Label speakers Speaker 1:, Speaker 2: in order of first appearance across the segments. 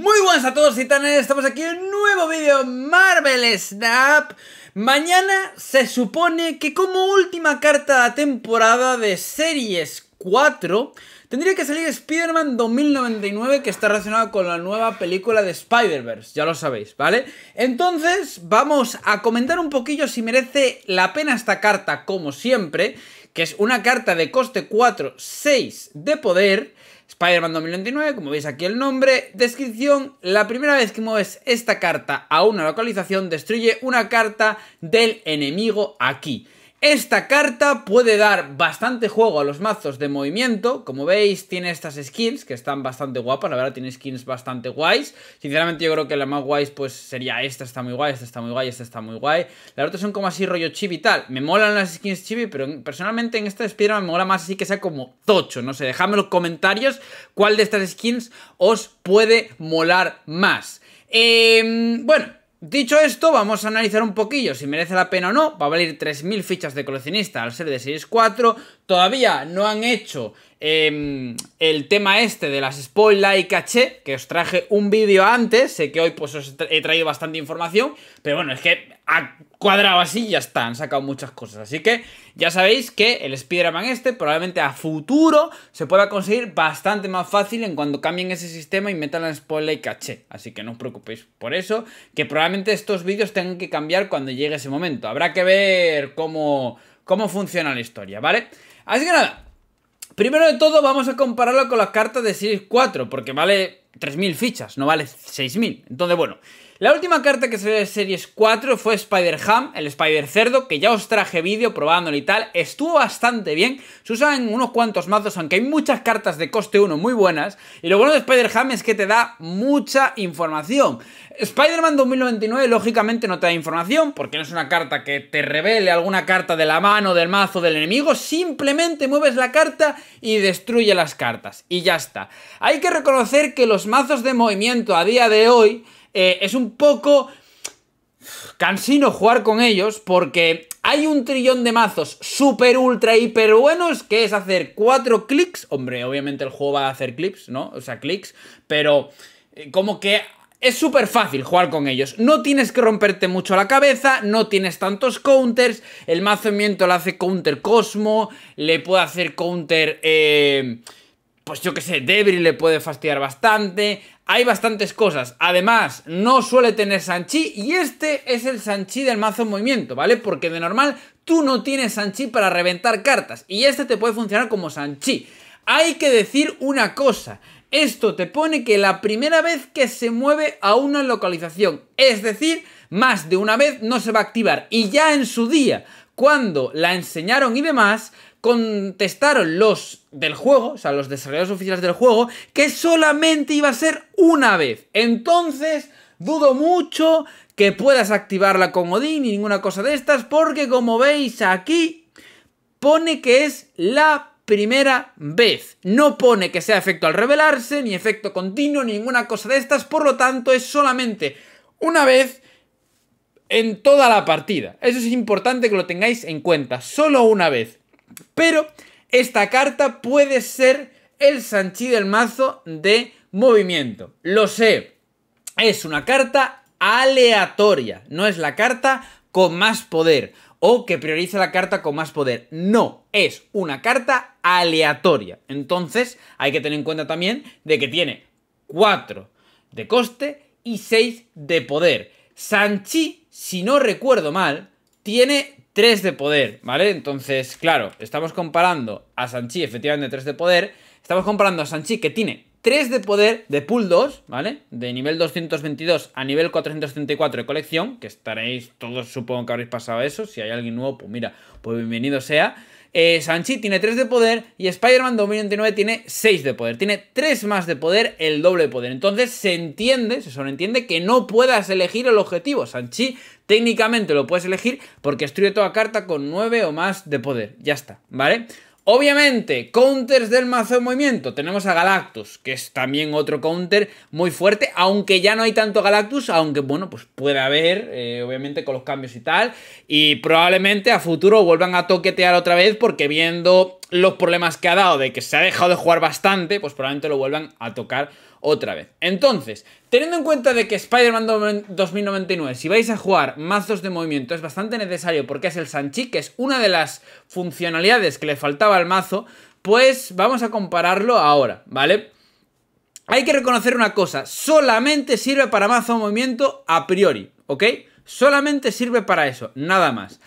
Speaker 1: Muy buenas a todos titanes, estamos aquí en un nuevo vídeo Marvel Snap Mañana se supone que como última carta de temporada de series 4 Tendría que salir Spider-Man 2099 que está relacionado con la nueva película de Spider-Verse, ya lo sabéis, ¿vale? Entonces vamos a comentar un poquillo si merece la pena esta carta como siempre Que es una carta de coste 4, 6 de poder Spider-Man 2029, como veis aquí el nombre. Descripción, la primera vez que mueves esta carta a una localización, destruye una carta del enemigo aquí. Esta carta puede dar bastante juego a los mazos de movimiento. Como veis, tiene estas skins que están bastante guapas. La verdad, tiene skins bastante guays. Sinceramente, yo creo que la más guays pues sería esta, está muy guay, esta está muy guay, esta está muy guay. Las otras son como así rollo chibi y tal. Me molan las skins chibi, pero personalmente en esta despierta me mola más así que sea como tocho. No sé, dejadme en los comentarios cuál de estas skins os puede molar más. Eh, bueno, Dicho esto, vamos a analizar un poquillo si merece la pena o no. Va a valer 3.000 fichas de coleccionista al ser de 4. Todavía no han hecho em, el tema este de las spoilers y caché, que os traje un vídeo antes. Sé que hoy pues os he traído bastante información, pero bueno, es que cuadrado así ya está, han sacado muchas cosas. Así que ya sabéis que el Spider-Man este probablemente a futuro se pueda conseguir bastante más fácil en cuando cambien ese sistema y metan el spoiler y caché. Así que no os preocupéis por eso, que probablemente estos vídeos tengan que cambiar cuando llegue ese momento. Habrá que ver cómo, cómo funciona la historia, ¿vale? Así que nada, primero de todo vamos a compararlo con las cartas de Series 4, porque vale 3.000 fichas, no vale 6.000. Entonces, bueno, la última carta que se de Series 4 fue Spider-Ham, el Spider-Cerdo, que ya os traje vídeo probándolo y tal. Estuvo bastante bien, se usan unos cuantos mazos, aunque hay muchas cartas de coste 1 muy buenas. Y lo bueno de Spider-Ham es que te da mucha información. Spider-Man 2099 lógicamente no te da información, porque no es una carta que te revele alguna carta de la mano, del mazo, del enemigo. Simplemente mueves la carta y destruye las cartas. Y ya está. Hay que reconocer que los mazos de movimiento a día de hoy eh, es un poco cansino jugar con ellos porque hay un trillón de mazos super ultra hiper buenos que es hacer cuatro clics. Hombre, obviamente el juego va a hacer clips, ¿no? O sea, clics, pero eh, como que es súper fácil jugar con ellos. No tienes que romperte mucho la cabeza, no tienes tantos counters. El mazo miento le hace counter Cosmo, le puede hacer counter. Eh, pues yo que sé, Debris le puede fastidiar bastante. Hay bastantes cosas. Además, no suele tener Sanchi y este es el Sanchi del mazo en movimiento, ¿vale? Porque de normal tú no tienes Sanchi para reventar cartas y este te puede funcionar como Sanchi. Hay que decir una cosa. Esto te pone que la primera vez que se mueve a una localización, es decir, más de una vez no se va a activar y ya en su día cuando la enseñaron y demás, contestaron los del juego, o sea, los desarrolladores oficiales del juego, que solamente iba a ser una vez. Entonces, dudo mucho que puedas activarla la comodín ni ninguna cosa de estas, porque como veis aquí, pone que es la primera vez. No pone que sea efecto al revelarse, ni efecto continuo, ni ninguna cosa de estas, por lo tanto, es solamente una vez en toda la partida. Eso es importante que lo tengáis en cuenta, solo una vez. Pero esta carta puede ser el Sanchi del mazo de movimiento. Lo sé, es una carta aleatoria, no es la carta con más poder o que prioriza la carta con más poder. No, es una carta aleatoria. Entonces hay que tener en cuenta también de que tiene 4 de coste y 6 de poder. Sanchi, si no recuerdo mal, tiene 3 de poder, ¿vale? Entonces, claro, estamos comparando a Sanchi, efectivamente 3 de poder. Estamos comparando a Sanchi que tiene 3 de poder de pool 2, ¿vale? De nivel 222 a nivel 434 de colección, que estaréis todos, supongo que habréis pasado eso. Si hay alguien nuevo, pues mira, pues bienvenido sea. Eh, Sanchi tiene 3 de poder y Spider-Man 2099 tiene 6 de poder. Tiene 3 más de poder, el doble de poder. Entonces se entiende, se sobreentiende que no puedas elegir el objetivo. Sanchi técnicamente lo puedes elegir porque destruye toda carta con 9 o más de poder. Ya está, ¿vale? Obviamente, counters del mazo en movimiento. Tenemos a Galactus, que es también otro counter muy fuerte, aunque ya no hay tanto Galactus, aunque bueno, pues puede haber, eh, obviamente con los cambios y tal. Y probablemente a futuro vuelvan a toquetear otra vez, porque viendo los problemas que ha dado de que se ha dejado de jugar bastante, pues probablemente lo vuelvan a tocar otra vez. Entonces, teniendo en cuenta de que Spider-Man 2099, si vais a jugar mazos de movimiento, es bastante necesario porque es el Sanchi, que es una de las funcionalidades que le faltaba al mazo, pues vamos a compararlo ahora, ¿vale? Hay que reconocer una cosa, solamente sirve para mazo de movimiento a priori, ¿ok? Solamente sirve para eso, nada más.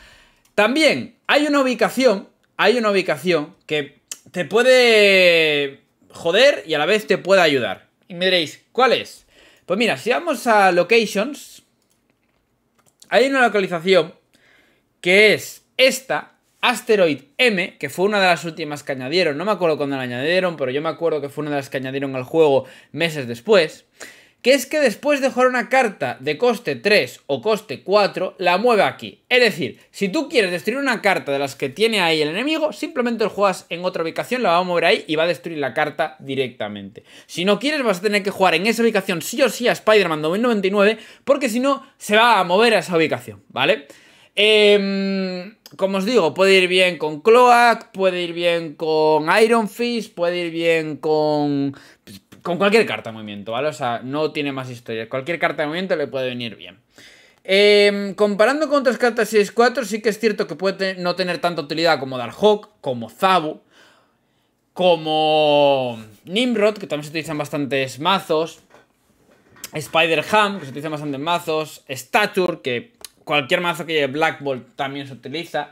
Speaker 1: También hay una ubicación hay una ubicación que te puede joder y a la vez te puede ayudar. Y me diréis, ¿cuál es? Pues mira, si vamos a Locations, hay una localización que es esta, Asteroid M, que fue una de las últimas que añadieron. No me acuerdo cuándo la añadieron, pero yo me acuerdo que fue una de las que añadieron al juego meses después que es que después de jugar una carta de coste 3 o coste 4, la mueve aquí. Es decir, si tú quieres destruir una carta de las que tiene ahí el enemigo, simplemente lo juegas en otra ubicación, la va a mover ahí y va a destruir la carta directamente. Si no quieres, vas a tener que jugar en esa ubicación sí o sí a Spider-Man 2099, porque si no, se va a mover a esa ubicación, ¿vale? Em, como os digo, puede ir bien con Cloak, puede ir bien con Iron Fist, puede ir bien con pues, con cualquier carta de movimiento, ¿vale? O sea, no tiene más historia. Cualquier carta de movimiento le puede venir bien. Em, comparando con otras cartas 6-4, sí que es cierto que puede no tener tanta utilidad como Darkhawk, como Zabu, como Nimrod, que también se utilizan bastantes mazos, Spider-Ham, que se bastante bastantes mazos, Stature, que cualquier mazo que lleve Black Bolt también se utiliza.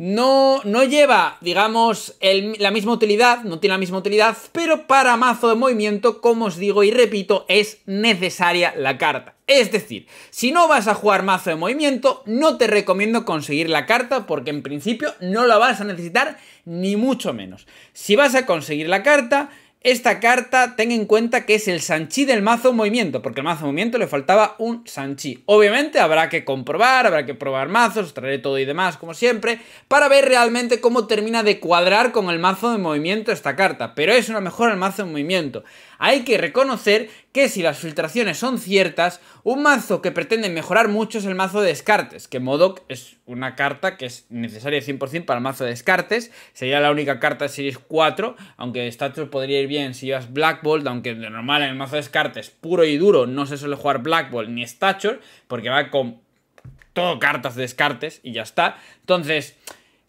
Speaker 1: No, no lleva, digamos, la misma utilidad, no tiene la misma utilidad, pero para mazo de movimiento, como os digo y repito, es necesaria la carta. Es decir, si no vas a jugar mazo de movimiento, no te recomiendo conseguir la carta porque en principio no la vas a necesitar ni mucho menos. Si vas a conseguir la carta, esta carta, ten en cuenta que es el Sanchi del mazo movimiento, porque al mazo movimiento le faltaba un Sanchi. Obviamente habrá que comprobar, habrá que probar mazos, traeré todo y demás, como siempre, para ver realmente cómo termina de cuadrar con el mazo de movimiento esta carta. Pero es una mejora al mazo de movimiento. Hay que reconocer que si las filtraciones son ciertas, un mazo que pretende mejorar mucho es el mazo de descartes, que Modoc es una carta que es necesaria 100% para el mazo de descartes, sería la única carta de Series 4, aunque Stature podría ir bien si llevas Black Bolt, aunque de normal en el mazo de descartes puro y duro no se suele jugar Black Bolt ni Stature, porque va con todo cartas de descartes y ya está. Entonces,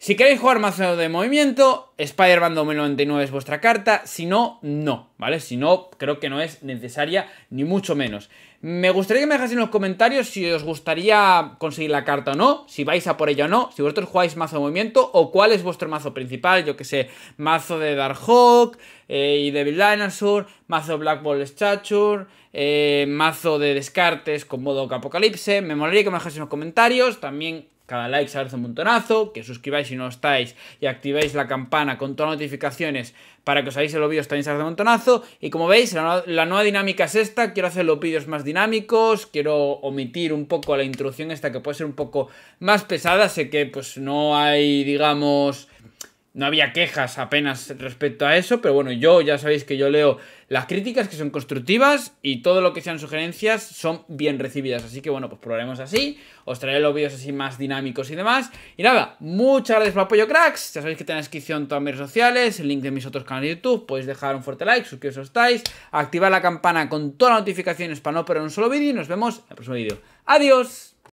Speaker 1: si queréis jugar mazo de movimiento, Spider-Man 99 es vuestra carta, si no, no, ¿vale? Si no, creo que no es necesaria, ni mucho menos. Me gustaría que me dejáis en los comentarios si os gustaría conseguir la carta o no, si vais a por ella o no, si vosotros jugáis mazo de movimiento o cuál es vuestro mazo principal, yo que sé, mazo de Darkhawk eh, y Devil Dinosaur, mazo Black Ball Stature, eh, mazo de descartes con modo Apocalipse, me molaría que me dejáis en los comentarios, también cada like se hace un montonazo, que suscribáis si no estáis y activéis la campana con todas las notificaciones para que os hagáis los vídeos también se hace un montonazo. Y como veis, la, la, nueva dinámica es esta, quiero hacer los vídeos más dinámicos, quiero omitir un poco la introducción esta que puede ser un poco más pesada, sé que pues no hay, digamos no había quejas apenas respecto a eso, pero bueno, yo ya sabéis que yo leo las críticas que son constructivas y todo lo que sean sugerencias son bien recibidas. Así que bueno, pues probaremos así, os traeré los vídeos así más dinámicos y demás. Y nada, muchas gracias por el apoyo, cracks. Ya sabéis que tenéis descripción todas mis redes sociales, el link de mis otros canales de YouTube. Podéis dejar un fuerte like, suscribiros si estáis, activar la campana con todas las notificaciones para no perder un solo vídeo y nos vemos en el próximo vídeo. ¡Adiós!